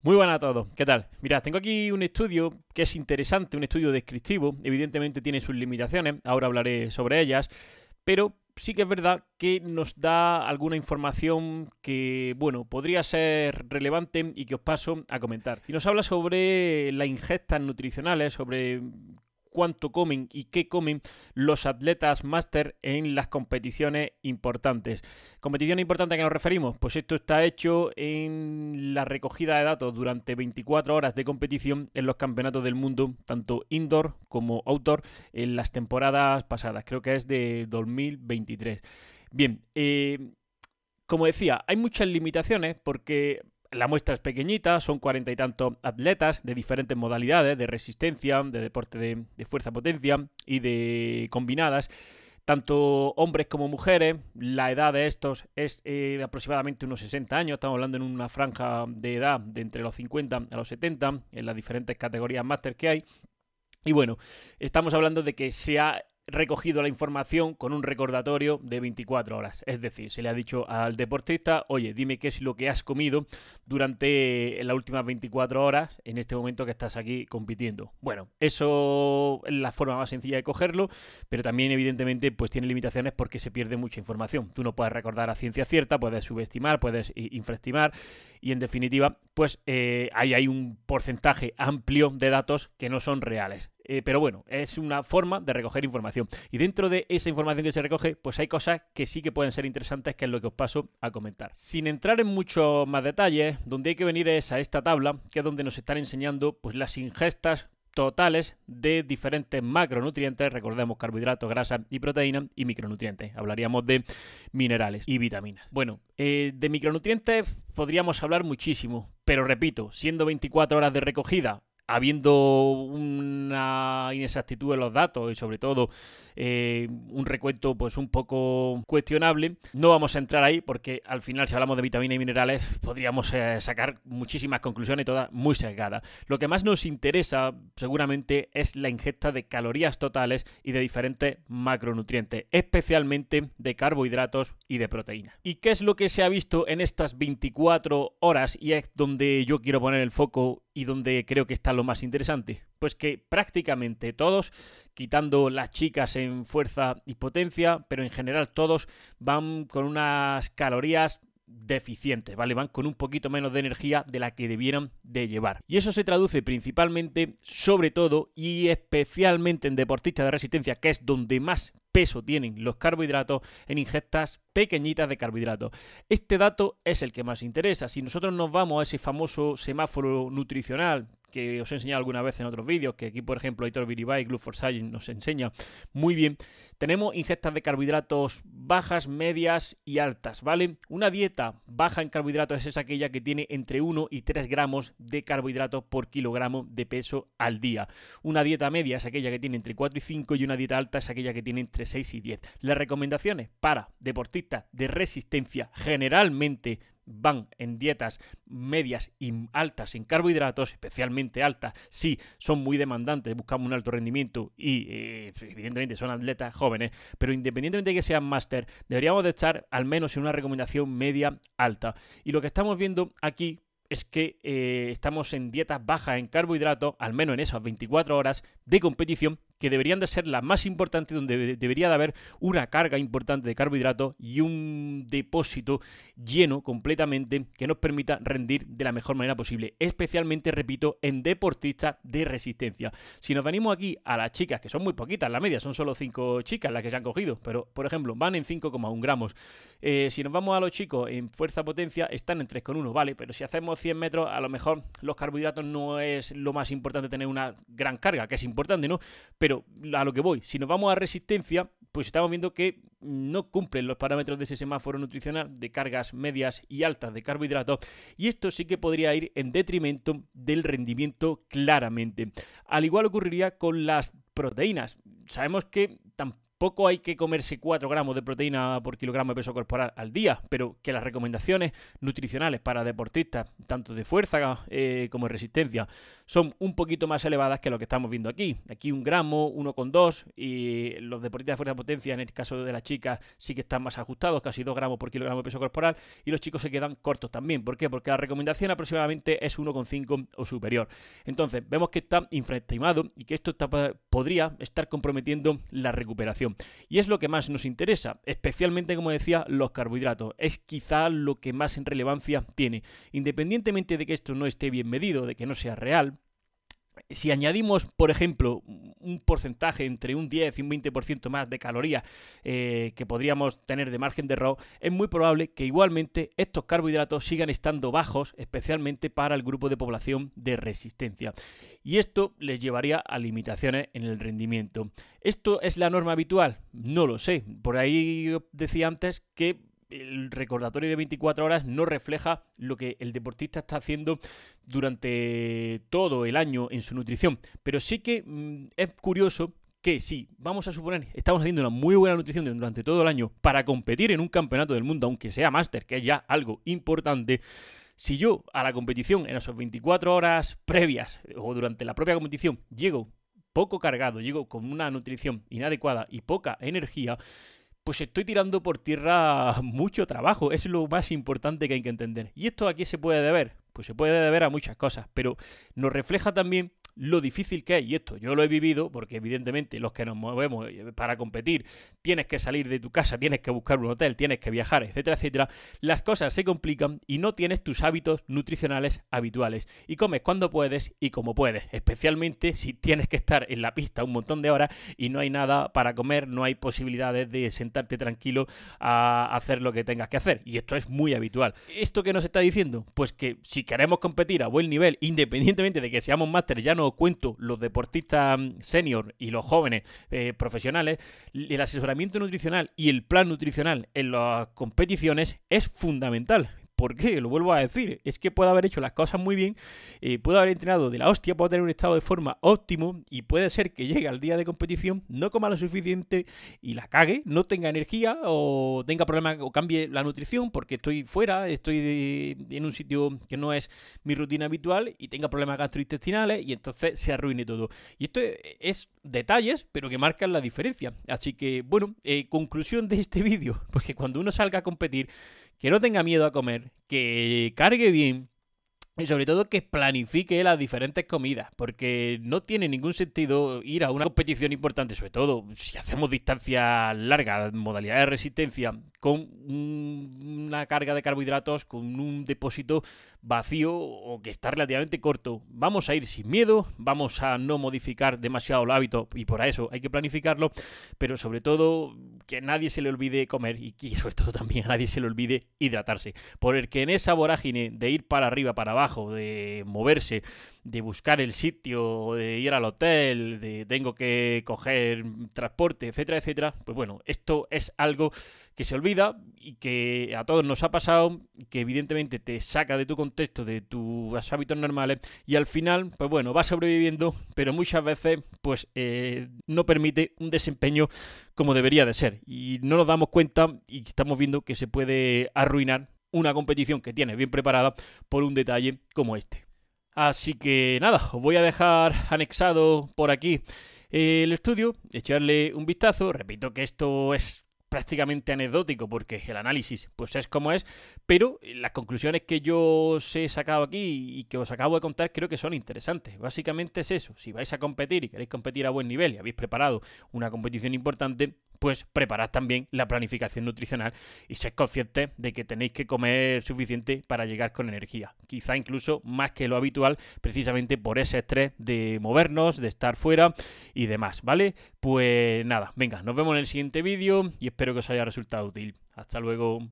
Muy buenas a todos, ¿qué tal? Mirad, tengo aquí un estudio que es interesante, un estudio descriptivo, evidentemente tiene sus limitaciones, ahora hablaré sobre ellas, pero sí que es verdad que nos da alguna información que, bueno, podría ser relevante y que os paso a comentar. Y nos habla sobre las ingestas nutricionales, sobre cuánto comen y qué comen los atletas máster en las competiciones importantes. ¿Competición importante a qué nos referimos? Pues esto está hecho en la recogida de datos durante 24 horas de competición en los campeonatos del mundo, tanto indoor como outdoor, en las temporadas pasadas. Creo que es de 2023. Bien, eh, como decía, hay muchas limitaciones porque la muestra es pequeñita, son cuarenta y tantos atletas de diferentes modalidades, de resistencia, de deporte de, fuerza-potencia y de combinadas tanto hombres como mujeres. La edad de estos es de eh, aproximadamente unos 60 años. Estamos hablando en una franja de edad de entre los 50 a los 70, en las diferentes categorías máster que hay. Y bueno, estamos hablando de que se ha recogido la información con un recordatorio de 24 horas. Es decir, se le ha dicho al deportista, oye, dime qué es lo que has comido durante las últimas 24 horas en este momento que estás aquí compitiendo. Bueno, eso es la forma más sencilla de cogerlo, pero también evidentemente pues tiene limitaciones porque se pierde mucha información. Tú no puedes recordar a ciencia cierta, puedes subestimar, puedes infraestimar y en definitiva pues eh, ahí hay un porcentaje amplio de datos que no son reales. Eh, pero bueno, es una forma de recoger información. Y dentro de esa información que se recoge, pues hay cosas que sí que pueden ser interesantes, que es lo que os paso a comentar. Sin entrar en muchos más detalles, donde hay que venir es a esta tabla, que es donde nos están enseñando pues, las ingestas totales de diferentes macronutrientes, recordemos carbohidratos, grasas y proteínas, y micronutrientes. Hablaríamos de minerales y vitaminas. Bueno, eh, de micronutrientes podríamos hablar muchísimo, pero repito, siendo 24 horas de recogida habiendo una inexactitud en los datos y sobre todo eh, un recuento pues un poco cuestionable. No vamos a entrar ahí porque al final si hablamos de vitaminas y minerales podríamos eh, sacar muchísimas conclusiones, todas muy sesgadas. Lo que más nos interesa seguramente es la ingesta de calorías totales y de diferentes macronutrientes, especialmente de carbohidratos y de proteínas. ¿Y qué es lo que se ha visto en estas 24 horas? Y es donde yo quiero poner el foco y donde creo que está lo más interesante? Pues que prácticamente todos, quitando las chicas en fuerza y potencia, pero en general todos van con unas calorías deficientes, ¿vale? Van con un poquito menos de energía de la que debieran de llevar. Y eso se traduce principalmente, sobre todo y especialmente en deportistas de resistencia, que es donde más peso tienen los carbohidratos en ingestas pequeñitas de carbohidratos. Este dato es el que más interesa. Si nosotros nos vamos a ese famoso semáforo nutricional que os he enseñado alguna vez en otros vídeos, que aquí por ejemplo Glue for Science nos enseña muy bien. Tenemos ingestas de carbohidratos bajas, medias y altas, ¿vale? Una dieta baja en carbohidratos es aquella que tiene entre 1 y 3 gramos de carbohidratos por kilogramo de peso al día. Una dieta media es aquella que tiene entre 4 y 5 y una dieta alta es aquella que tiene entre 6 y 10. Las recomendaciones para deportistas de resistencia generalmente van en dietas medias y altas en carbohidratos, especialmente altas, si son muy demandantes, buscamos un alto rendimiento y eh, evidentemente son atletas jóvenes, pero independientemente de que sean máster, deberíamos de estar al menos en una recomendación media alta. Y lo que estamos viendo aquí es que eh, estamos en dietas bajas en carbohidratos, al menos en esas 24 horas de competición, que deberían de ser las más importantes, donde debería de haber una carga importante de carbohidratos y un depósito lleno completamente que nos permita rendir de la mejor manera posible, especialmente, repito, en deportistas de resistencia. Si nos venimos aquí a las chicas, que son muy poquitas, la media son solo 5 chicas las que se han cogido, pero por ejemplo, van en 5,1 gramos. Eh, si nos vamos a los chicos en fuerza-potencia, están en 3,1, vale, pero si hacemos 100 metros, a lo mejor los carbohidratos no es lo más importante tener una gran carga, que es importante, ¿no? Pero pero a lo que voy, si nos vamos a resistencia, pues estamos viendo que no cumplen los parámetros de ese semáforo nutricional de cargas medias y altas de carbohidratos y esto sí que podría ir en detrimento del rendimiento claramente. Al igual ocurriría con las proteínas. Sabemos que tampoco poco hay que comerse 4 gramos de proteína por kilogramo de peso corporal al día, pero que las recomendaciones nutricionales para deportistas, tanto de fuerza eh, como de resistencia, son un poquito más elevadas que lo que estamos viendo aquí. Aquí un gramo, 1,2 y los deportistas de fuerza potencia, en el este caso de las chicas, sí que están más ajustados, casi 2 gramos por kilogramo de peso corporal, y los chicos se quedan cortos también. ¿Por qué? Porque la recomendación aproximadamente es 1,5 o superior. Entonces, vemos que está infraestimado y que esto podría estar comprometiendo la recuperación. Y es lo que más nos interesa, especialmente, como decía, los carbohidratos. Es quizá lo que más en relevancia tiene. Independientemente de que esto no esté bien medido, de que no sea real, si añadimos, por ejemplo, un porcentaje entre un 10 y un 20% más de caloría eh, que podríamos tener de margen de error, es muy probable que igualmente estos carbohidratos sigan estando bajos, especialmente para el grupo de población de resistencia. Y esto les llevaría a limitaciones en el rendimiento. ¿Esto es la norma habitual? No lo sé. Por ahí decía antes que el recordatorio de 24 horas no refleja lo que el deportista está haciendo durante todo el año en su nutrición. Pero sí que mm, es curioso que si vamos a suponer, estamos haciendo una muy buena nutrición durante todo el año para competir en un campeonato del mundo, aunque sea máster, que es ya algo importante. Si yo a la competición, en esas 24 horas previas eh, o durante la propia competición, llego poco cargado, llego con una nutrición inadecuada y poca energía, pues estoy tirando por tierra mucho trabajo. Es lo más importante que hay que entender. ¿Y esto aquí se puede deber? Pues se puede deber a muchas cosas, pero nos refleja también lo difícil que es, y esto yo lo he vivido, porque evidentemente los que nos movemos eh, para competir, tienes que salir de tu casa, tienes que buscar un hotel, tienes que viajar, etcétera, etcétera, las cosas se complican y no tienes tus hábitos nutricionales habituales. Y comes cuando puedes y como puedes, especialmente si tienes que estar en la pista un montón de horas y no hay nada para comer, no hay posibilidades de sentarte tranquilo a hacer lo que tengas que hacer. Y esto es muy habitual. ¿Esto que nos está diciendo? Pues que si queremos competir a buen nivel, independientemente de que seamos máster ya no cuento los deportistas mm, senior y los jóvenes eh, profesionales, el asesoramiento nutricional y el plan nutricional en las competiciones es fundamental. ¿Por qué? Lo vuelvo a decir. Es que puedo haber hecho las cosas muy bien, puedo eh, puede haber entrenado de la hostia, puede tener un estado de forma óptimo y puede ser que llegue al día de competición, no coma lo suficiente y la cague, no tenga energía o tenga problemas o cambie la nutrición porque estoy fuera, estoy en un sitio que no es mi rutina habitual y tenga problemas gastrointestinales y entonces se arruine todo. Y esto es detalles, pero que marcan la diferencia. Así que, bueno, eh, conclusión de este vídeo, porque cuando uno salga a competir, que no tenga miedo a comer, que cargue bien y sobre todo que planifique las diferentes comidas, porque no tiene ningún sentido ir a una competición importante, sobre todo si hacemos distancias largas, modalidades de resistencia, con una carga de carbohidratos, con un depósito vacío o que está relativamente corto. Vamos a ir sin miedo, vamos a no modificar demasiado el hábito y por eso hay que planificarlo, pero sobre todo que nadie se le olvide comer y sobre todo también a nadie se le olvide hidratarse. Por el que en esa vorágine de ir para arriba, para abajo, de moverse, de buscar el sitio, de ir al hotel, de tengo que coger transporte, etcétera, etcétera, pues bueno, esto es algo que se olvida y que a todos nos ha pasado, que evidentemente te saca de tu contexto, de tus hábitos normales y al final, pues bueno, vas sobreviviendo, pero muchas veces pues eh, no permite un desempeño como debería de ser y no nos damos cuenta y estamos viendo que se puede arruinar una competición que tienes bien preparada por un detalle como este. Así que nada, os voy a dejar anexado por aquí eh, el estudio, echarle un vistazo. Repito que esto es prácticamente anecdótico porque el análisis pues es como es, pero las conclusiones que yo os he sacado aquí y que os acabo de contar creo que son interesantes. Básicamente es eso, si vais a competir y queréis competir a buen nivel y habéis preparado una competición importante, pues preparad también la planificación nutricional y sed conscientes de que tenéis que comer suficiente para llegar con energía. Quizá incluso más que lo habitual, precisamente por ese estrés de movernos, de estar fuera y demás, ¿vale? Pues nada, venga, nos vemos en el siguiente vídeo y espero que os haya resultado útil. Hasta luego.